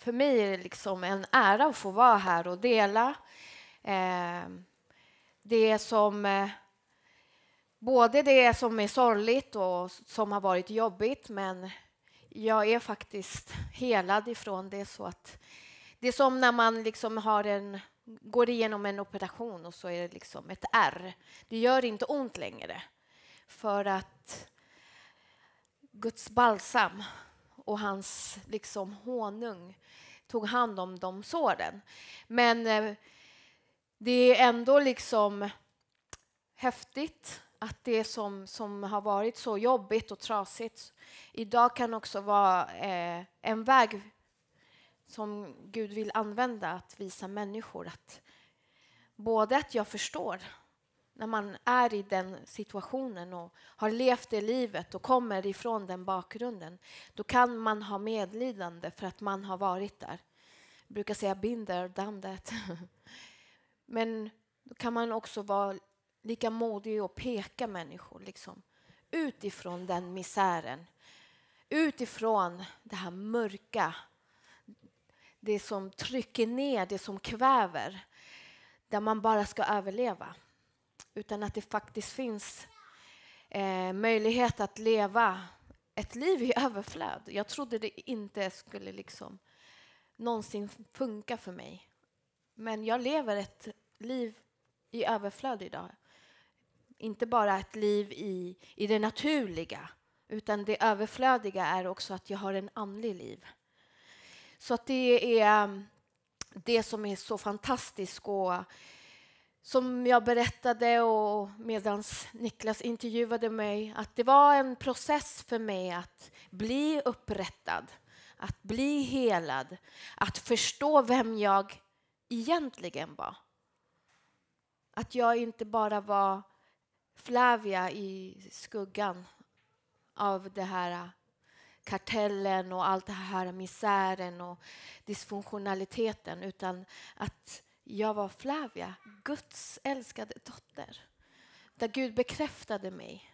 för mig är det liksom en ära att få vara här och dela. Eh, det som... Eh, både det som är sorgligt och som har varit jobbigt men jag är faktiskt helad ifrån det. så att Det är som när man liksom har en, går igenom en operation och så är det liksom ett R. Det gör inte ont längre för att Guds balsam och hans liksom, honung tog hand om de såren. Men eh, det är ändå liksom häftigt att det som, som har varit så jobbigt och trasigt idag kan också vara eh, en väg som Gud vill använda att visa människor att både att jag förstår när man är i den situationen och har levt det livet och kommer ifrån den bakgrunden, då kan man ha medlidande för att man har varit där. Jag brukar säga binder dandet. Men då kan man också vara lika modig och peka människor liksom, utifrån den misären, utifrån det här mörka, det som trycker ner, det som kväver, där man bara ska överleva utan att det faktiskt finns eh, möjlighet att leva ett liv i överflöd. Jag trodde det inte skulle liksom någonsin funka för mig. Men jag lever ett liv i överflöd idag. Inte bara ett liv i, i det naturliga, utan det överflödiga är också att jag har en andlig liv. Så att det är mm, det som är så fantastiskt. Och, som jag berättade och medan Niklas intervjuade mig att det var en process för mig att bli upprättad, att bli helad, att förstå vem jag egentligen var. Att jag inte bara var Flavia i skuggan av det här kartellen och allt det här misären och dysfunktionaliteten utan att jag var Flavia, Guds älskade dotter. Där Gud bekräftade mig,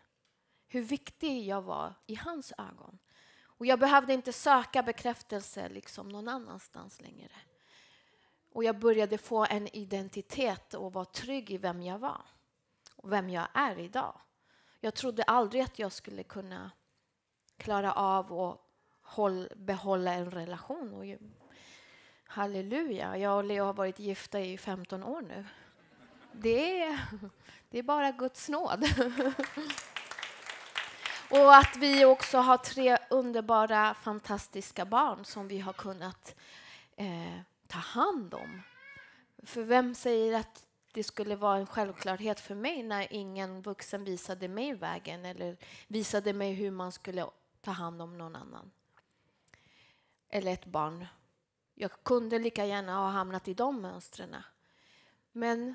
hur viktig jag var i hans ögon. Och jag behövde inte söka bekräftelse liksom någon annanstans längre. Och jag började få en identitet och vara trygg i vem jag var och vem jag är idag. Jag trodde aldrig att jag skulle kunna klara av att behålla en relation och Halleluja, jag och Leo har varit gifta i 15 år nu. Det är, det är bara Guds nåd. Och att vi också har tre underbara, fantastiska barn som vi har kunnat eh, ta hand om. För vem säger att det skulle vara en självklarhet för mig när ingen vuxen visade mig vägen eller visade mig hur man skulle ta hand om någon annan? Eller ett barn jag kunde lika gärna ha hamnat i de mönstren. Men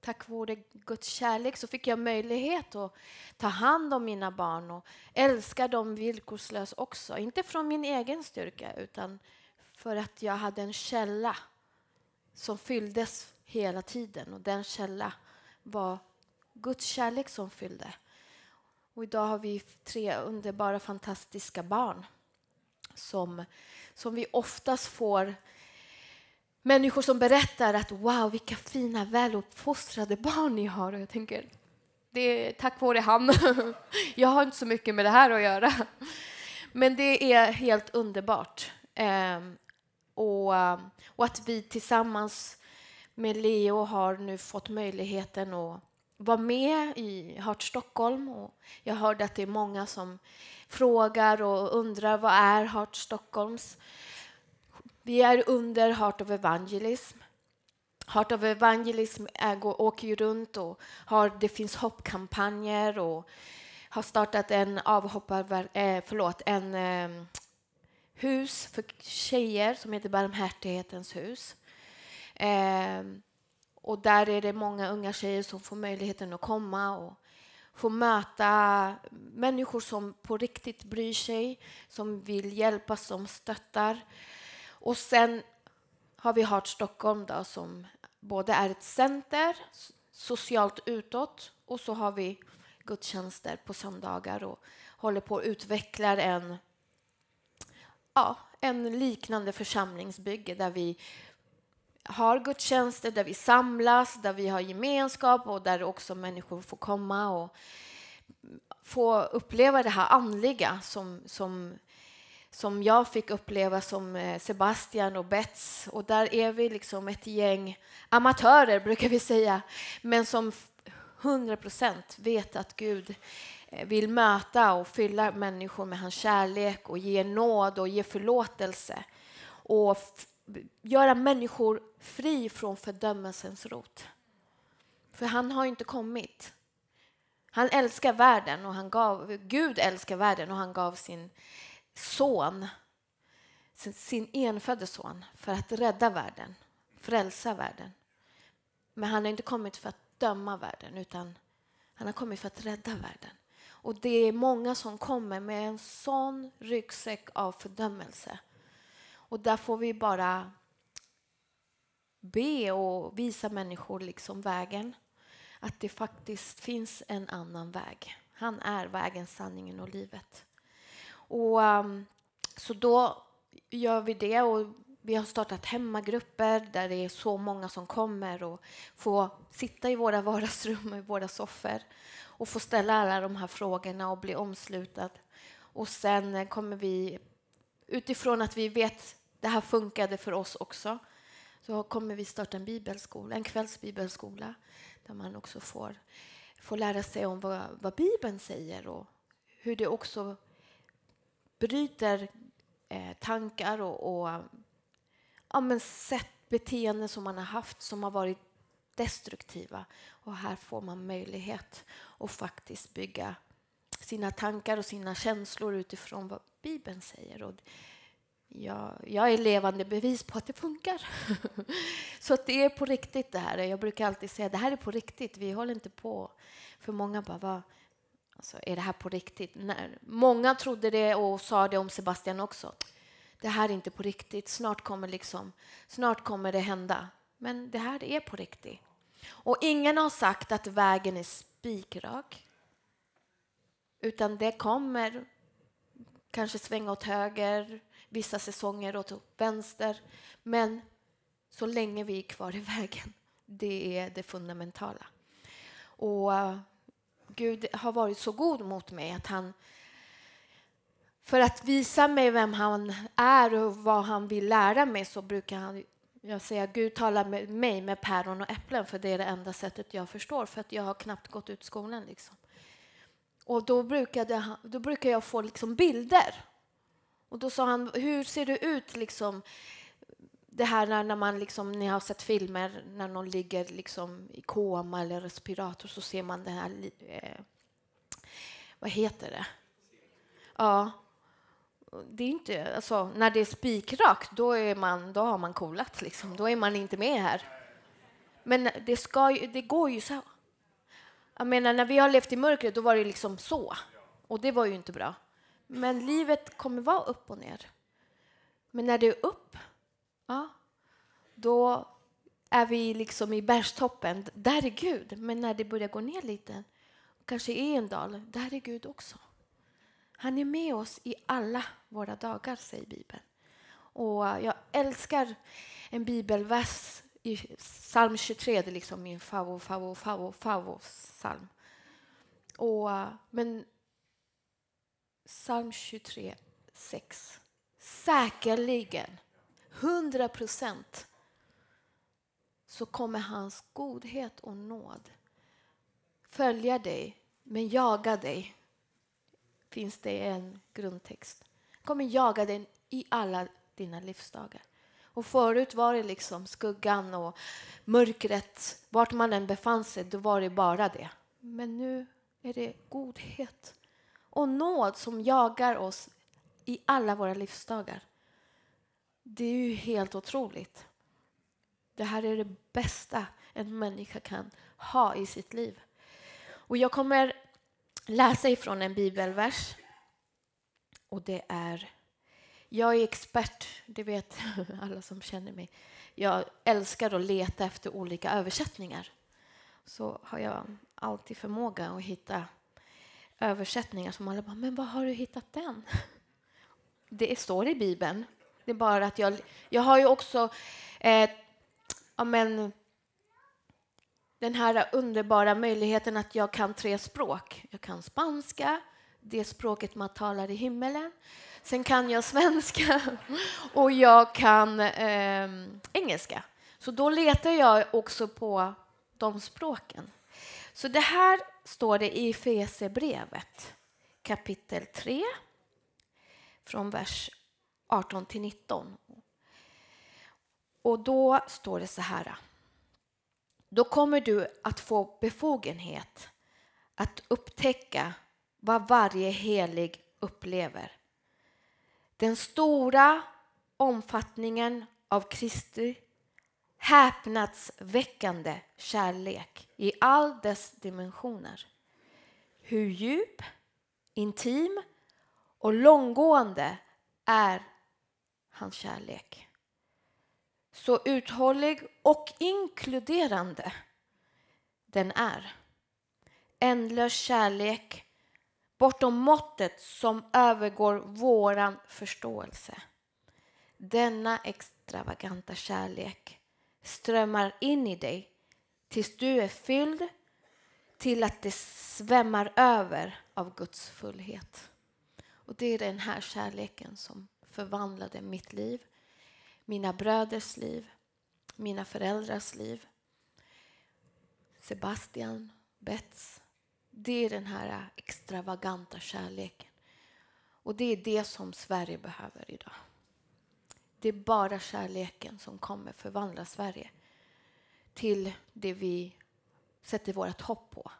tack vare Guds kärlek så fick jag möjlighet att ta hand om mina barn och älska dem villkorslöst också. Inte från min egen styrka, utan för att jag hade en källa som fylldes hela tiden. Och den källa var Guds kärlek som fyllde. Och idag har vi tre underbara, fantastiska barn som, som vi oftast får människor som berättar att wow, vilka fina väluppfostrade barn ni har. Och jag tänker, det är tack vare han. Jag har inte så mycket med det här att göra. Men det är helt underbart. Ehm, och, och att vi tillsammans med Leo har nu fått möjligheten att var med i Heart Stockholm och jag hörde att det är många som frågar och undrar vad är Heart Stockholms? Vi är under Heart of Evangelism. Heart of Evangelism är, åker ju runt och har Det finns hoppkampanjer och har startat en avhoppar, eh, förlåt, en ehm, hus för tjejer som heter Barmhärtighetens hus. Eh, och där är det många unga tjejer som får möjligheten att komma och få möta människor som på riktigt bryr sig, som vill hjälpa, som stöttar. Och sen har vi Heart Stockholm då, som både är ett center socialt utåt och så har vi gudstjänster på söndagar och håller på att utveckla en, ja, en liknande församlingsbygge där vi har gudstjänster där vi samlas, där vi har gemenskap och där också människor får komma och få uppleva det här andliga som, som, som jag fick uppleva som eh, Sebastian och Bets. Och där är vi liksom ett gäng amatörer, brukar vi säga, men som 100 procent vet att Gud eh, vill möta och fylla människor med hans kärlek och ge nåd och ge förlåtelse och göra människor fri från fördömelsens rot. För han har inte kommit. Han älskar världen och han gav, Gud älskar världen och han gav sin son, sin, sin enfödde son, för att rädda världen, frälsa världen. Men han har inte kommit för att döma världen utan han har kommit för att rädda världen. Och det är många som kommer med en sån ryggsäck av fördömelse och där får vi bara be och visa människor liksom vägen. Att det faktiskt finns en annan väg. Han är vägen, sanningen och livet. Och, um, så då gör vi det och vi har startat hemmagrupper där det är så många som kommer och får sitta i våra vardagsrum, och i våra soffor och få ställa alla de här frågorna och bli omslutad. Och sen kommer vi, utifrån att vi vet det här funkade för oss också, så kommer vi starta en bibelskola, en kvällsbibelskola där man också får, får lära sig om vad, vad Bibeln säger och hur det också bryter eh, tankar och, och ja, men sätt, beteenden som man har haft som har varit destruktiva. Och här får man möjlighet att faktiskt bygga sina tankar och sina känslor utifrån vad Bibeln säger. Och jag, jag är levande bevis på att det funkar. så att det är på riktigt det här. Jag brukar alltid säga det här är på riktigt, vi håller inte på. För många bara, vad, alltså, är det här på riktigt? När, många trodde det och sa det om Sebastian också. Det här är inte på riktigt, snart kommer, liksom, snart kommer det hända. Men det här är på riktigt. Och ingen har sagt att vägen är spikrak. Utan det kommer kanske svänga åt höger, vissa säsonger åt vänster. Men så länge vi är kvar i vägen, det är det fundamentala. Och eh, Gud har varit så god mot mig att han för att visa mig vem han är och vad han vill lära mig så brukar han jag säga Gud talar med mig med päron och äpplen för det är det enda sättet jag förstår för att jag har knappt gått ut skolan. Liksom. Och då, brukade, han, då brukar jag få liksom bilder och då sa han, hur ser det ut liksom? Det här när, när man liksom, ni har sett filmer när någon ligger liksom i koma eller respirator så ser man det här, eh, vad heter det? Ja, det är inte, alltså, när det är spikrakt, då, är man, då har man kolat. Liksom. Då är man inte med här. Men det, ska, det går ju så. Jag menar, när vi har levt i mörkret, då var det liksom så. Och det var ju inte bra. Men livet kommer vara upp och ner. Men när det är upp, ja, då är vi liksom i bergstoppen. Där är Gud. Men när det börjar gå ner lite, kanske i en dal, där är Gud också. Han är med oss i alla våra dagar, säger Bibeln. Och jag älskar en bibelvers i psalm 23. Det är liksom min favo, favo, favo, favo psalm. Och, men Psalm 23, 6. Säkerligen, 100 procent, så kommer hans godhet och nåd följa dig, men jaga dig. Finns det en grundtext. kommer jaga dig i alla dina livsdagar. Och förut var det liksom skuggan och mörkret. Vart man än befann sig, då var det bara det. Men nu är det godhet och nåd som jagar oss i alla våra livsdagar. Det är ju helt otroligt. Det här är det bästa en människa kan ha i sitt liv. Och jag kommer läsa ifrån en bibelvers. Och det är... Jag är expert, det vet alla som känner mig. Jag älskar att leta efter olika översättningar. Så har jag alltid förmåga att hitta översättningar som alla bara, men var har du hittat den? Det står i Bibeln. Det är bara att jag, jag har ju också eh, amen, den här underbara möjligheten att jag kan tre språk. Jag kan spanska, det språket man talar i himmelen. Sen kan jag svenska och jag kan eh, engelska. Så då letar jag också på de språken. Så det här står det i Fesebrevet kapitel 3 från vers 18 till 19. Och då står det så här. Då kommer du att få befogenhet att upptäcka vad varje helig upplever. Den stora omfattningen av Kristi häpnadsväckande kärlek i all dess dimensioner. Hur djup, intim och långgående är hans kärlek. Så uthållig och inkluderande den är. Ändlös kärlek bortom måttet som övergår våran förståelse. Denna extravaganta kärlek strömmar in i dig tills du är fylld till att det svämmar över av Guds fullhet. Och Det är den här kärleken som förvandlade mitt liv, mina bröders liv, mina föräldrars liv, Sebastian, Bets. Det är den här extravaganta kärleken. Och det är det som Sverige behöver idag. Det är bara kärleken som kommer förvandla Sverige till det vi sätter vårt hopp på.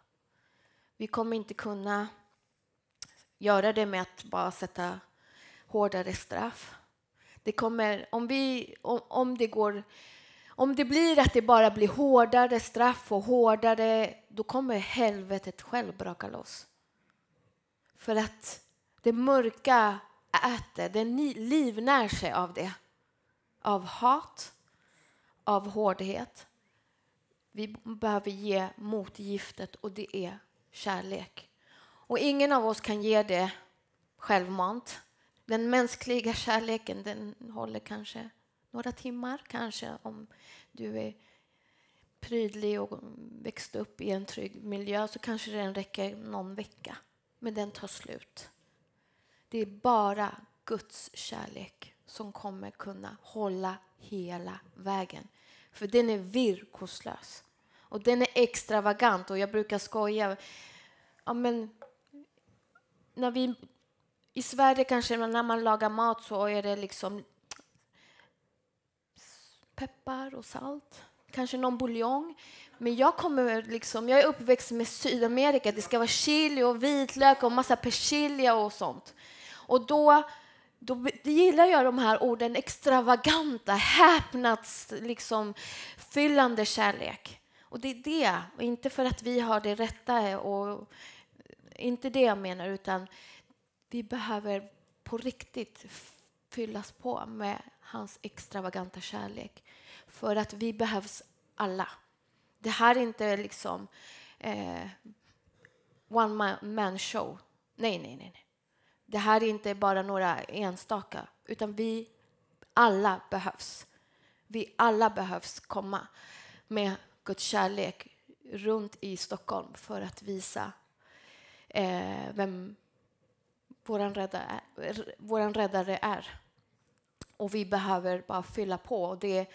Vi kommer inte kunna göra det med att bara sätta hårdare straff. Det kommer, om, vi, om, det går, om det blir att det bara blir hårdare straff och hårdare, då kommer helvetet själv braka loss. För att det mörka äter, det livnär sig av det av hat, av hårdhet. Vi behöver ge motgiftet och det är kärlek. Och ingen av oss kan ge det självmant. Den mänskliga kärleken den håller kanske några timmar, kanske om du är prydlig och växte upp i en trygg miljö så kanske den räcker någon vecka, men den tar slut. Det är bara Guds kärlek som kommer kunna hålla hela vägen. För den är virkoslös. Och den är extravagant och jag brukar skoja. Ja, men, när vi, I Sverige kanske när man lagar mat så är det liksom peppar och salt. Kanske någon buljong. Men jag, kommer liksom, jag är uppväxt med Sydamerika. Det ska vara chili och vitlök och massa persilja och sånt. Och då då gillar jag de här orden extravaganta, häpnadsfyllande liksom, fyllande kärlek. Och det är det, och inte för att vi har det rätta, och inte det jag menar, utan vi behöver på riktigt fyllas på med hans extravaganta kärlek. För att vi behövs alla. Det här är inte liksom eh, one man show. Nej, nej, nej. nej det här är inte bara några enstaka, utan vi alla behövs. Vi alla behövs komma med Guds kärlek runt i Stockholm för att visa eh, vem vår räddare, räddare är. Och vi behöver bara fylla på. Och det,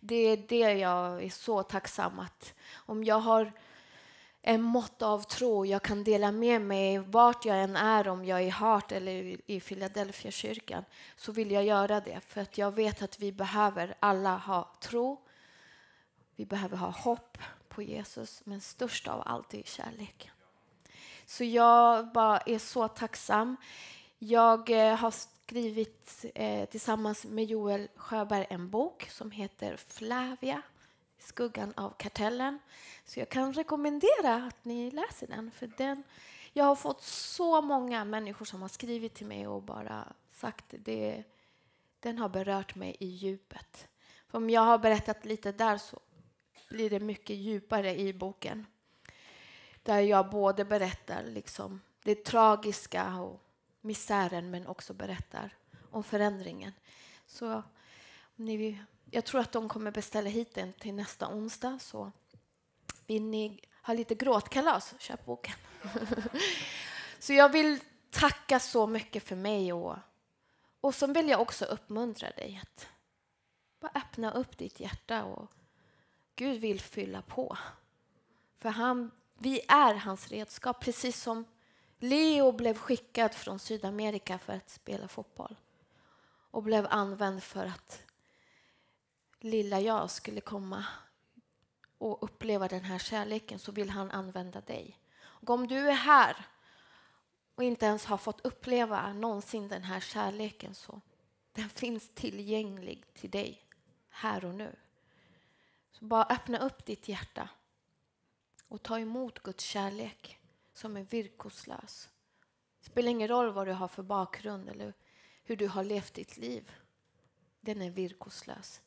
det är det jag är så tacksam att om jag har en mått av tro jag kan dela med mig vart jag än är, om jag är i Hart eller i Philadelphia kyrkan, så vill jag göra det för att jag vet att vi behöver alla ha tro. Vi behöver ha hopp på Jesus, men störst av allt är kärlek. Så jag bara är så tacksam. Jag eh, har skrivit eh, tillsammans med Joel Sjöberg en bok som heter Flavia skuggan av kartellen. Så jag kan rekommendera att ni läser den. För den jag har fått så många människor som har skrivit till mig och bara sagt det. Den har berört mig i djupet. För om jag har berättat lite där så blir det mycket djupare i boken. Där jag både berättar liksom det tragiska och misären men också berättar om förändringen. Så om ni jag tror att de kommer beställa hit den till nästa onsdag. Så vill ni ha lite gråtkalas, köp boken. så jag vill tacka så mycket för mig. Och, och så vill jag också uppmuntra dig att bara öppna upp ditt hjärta. och Gud vill fylla på. För han, vi är hans redskap, precis som Leo blev skickad från Sydamerika för att spela fotboll och blev använd för att lilla jag skulle komma och uppleva den här kärleken så vill han använda dig. Och om du är här och inte ens har fått uppleva någonsin den här kärleken så den finns tillgänglig till dig här och nu. Så bara öppna upp ditt hjärta och ta emot Guds kärlek som är virkoslös. Det spelar ingen roll vad du har för bakgrund eller hur du har levt ditt liv. Den är virkoslös.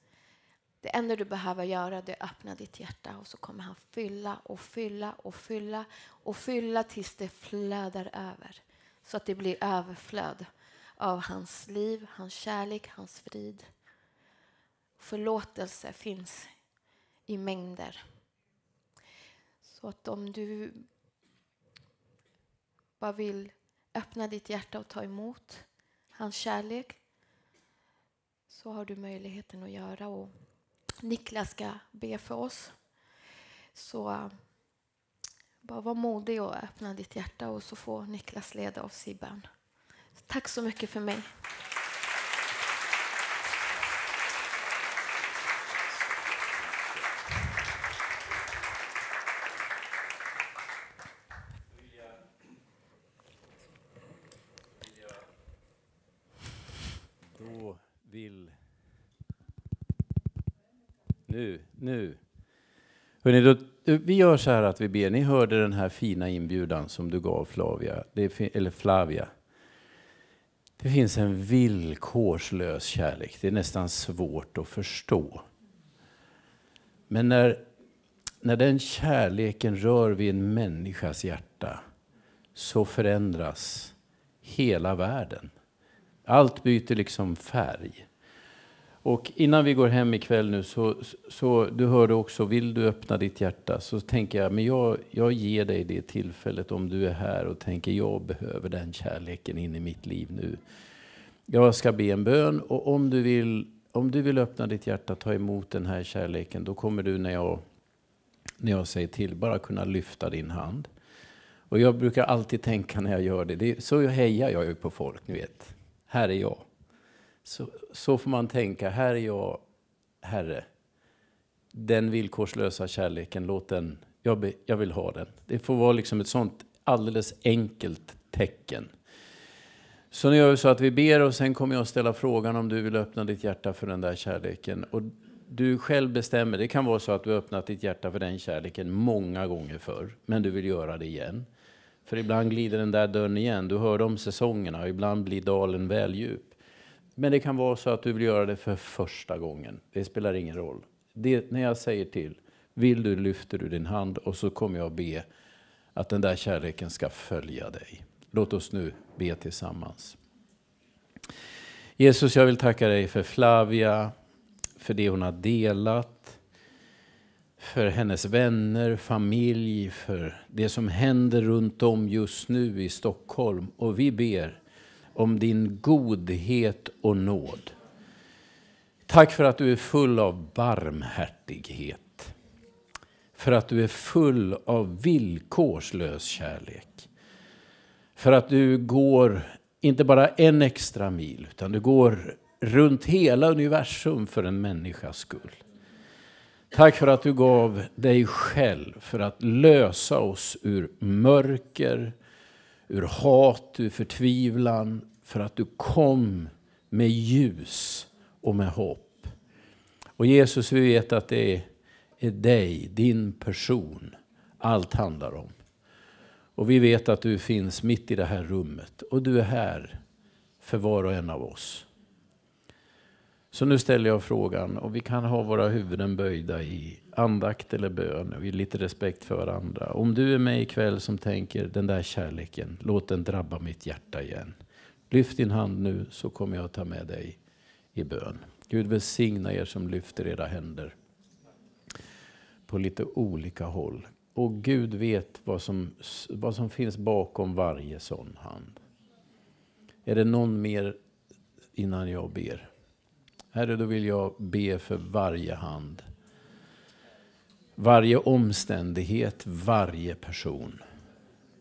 Det enda du behöver göra är att öppna ditt hjärta och så kommer han fylla och fylla och fylla och fylla tills det flödar över. Så att det blir överflöd av hans liv, hans kärlek, hans frid. Förlåtelse finns i mängder. Så att om du bara vill öppna ditt hjärta och ta emot hans kärlek så har du möjligheten att göra. Och Niklas ska be för oss. Så bara var modig och öppna ditt hjärta och så får Niklas leda oss i bön. Tack så mycket för mig. nu, nu. Hörrni, då, eh, vi gör så här att vi ber. Ni hörde den här fina inbjudan som du gav Flavia, det, eller Flavia. Det finns en villkorslös kärlek. Det är nästan svårt att förstå. Men när, när den kärleken rör vid en människas hjärta så förändras hela världen. Allt byter liksom färg. Och innan vi går hem ikväll nu så, så du hörde också, vill du öppna ditt hjärta så tänker jag, men jag, jag ger dig det tillfället om du är här och tänker jag behöver den kärleken in i mitt liv nu. Jag ska be en bön och om du vill, om du vill öppna ditt hjärta, ta emot den här kärleken, då kommer du när jag, när jag säger till bara kunna lyfta din hand. Och jag brukar alltid tänka när jag gör det, det så hejar jag ju på folk, ni vet. Här är jag. Så, så får man tänka, här är jag, Herre. Den villkorslösa kärleken, låt den, jag, be, jag vill ha den. Det får vara liksom ett sånt alldeles enkelt tecken. Så nu gör vi så att vi ber och sen kommer jag ställa frågan om du vill öppna ditt hjärta för den där kärleken. Och du själv bestämmer. Det kan vara så att du öppnat ditt hjärta för den kärleken många gånger förr, men du vill göra det igen. För ibland glider den där dörren igen. Du hörde om säsongerna och ibland blir dalen väl djup. Men det kan vara så att du vill göra det för första gången. Det spelar ingen roll. Det, när jag säger till, vill du lyfter du din hand och så kommer jag be att den där kärleken ska följa dig. Låt oss nu be tillsammans. Jesus, jag vill tacka dig för Flavia, för det hon har delat, för hennes vänner, familj, för det som händer runt om just nu i Stockholm. Och vi ber om din godhet och nåd. Tack för att du är full av barmhärtighet. För att du är full av villkorslös kärlek. För att du går inte bara en extra mil, utan du går runt hela universum för en människas skull. Tack för att du gav dig själv för att lösa oss ur mörker, ur hat, ur förtvivlan för att du kom med ljus och med hopp. Och Jesus, vi vet att det är dig, din person, allt handlar om. Och vi vet att du finns mitt i det här rummet och du är här för var och en av oss. Så nu ställer jag frågan, och vi kan ha våra huvuden böjda i andakt eller bön, och i lite respekt för varandra. Om du är med ikväll som tänker, den där kärleken, låt den drabba mitt hjärta igen. Lyft din hand nu så kommer jag ta med dig i bön. Gud välsigna er som lyfter era händer på lite olika håll. Och Gud vet vad som, vad som finns bakom varje sån hand. Är det någon mer innan jag ber? Herre, då vill jag be för varje hand, varje omständighet, varje person.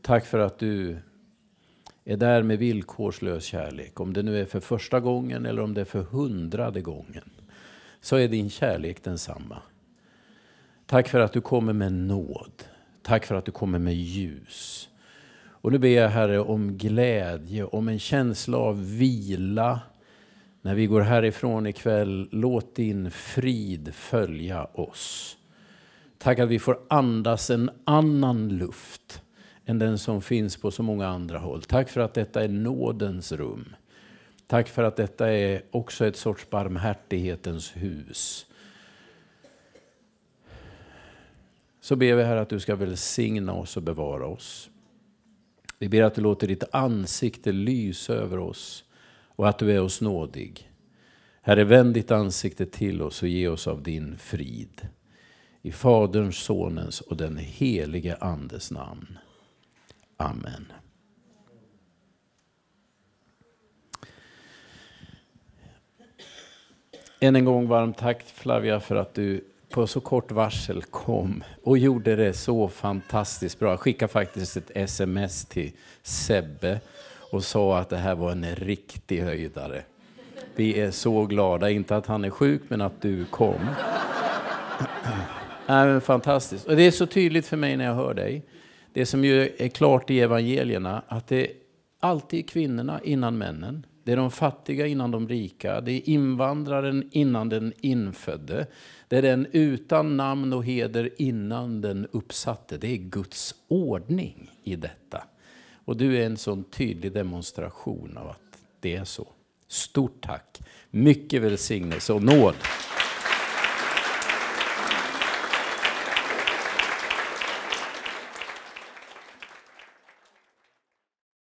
Tack för att du är där med villkorslös kärlek. Om det nu är för första gången eller om det är för hundrade gången så är din kärlek densamma. Tack för att du kommer med nåd. Tack för att du kommer med ljus. Och nu ber jag Herre om glädje, om en känsla av vila, när vi går härifrån ikväll, låt din frid följa oss. Tack att vi får andas en annan luft än den som finns på så många andra håll. Tack för att detta är nådens rum. Tack för att detta är också ett sorts barmhärtighetens hus. Så ber vi här att du ska välsigna oss och bevara oss. Vi ber att du låter ditt ansikte lysa över oss och att du är oss nådig. Herre, vänd ditt ansikte till oss och ge oss av din frid. I Faderns, Sonens och den helige Andes namn. Amen. Än en gång varmt tack Flavia för att du på så kort varsel kom och gjorde det så fantastiskt bra. Skicka faktiskt ett sms till Sebbe och sa att det här var en riktig höjdare. Vi är så glada, inte att han är sjuk, men att du kom. Nej, fantastiskt. Och det är så tydligt för mig när jag hör dig. Det som ju är klart i evangelierna, att det alltid är kvinnorna innan männen. Det är de fattiga innan de rika. Det är invandraren innan den infödde. Det är den utan namn och heder innan den uppsatte. Det är Guds ordning i detta. Och du är en sån tydlig demonstration av att det är så. Stort tack. Mycket välsignelse och nåd.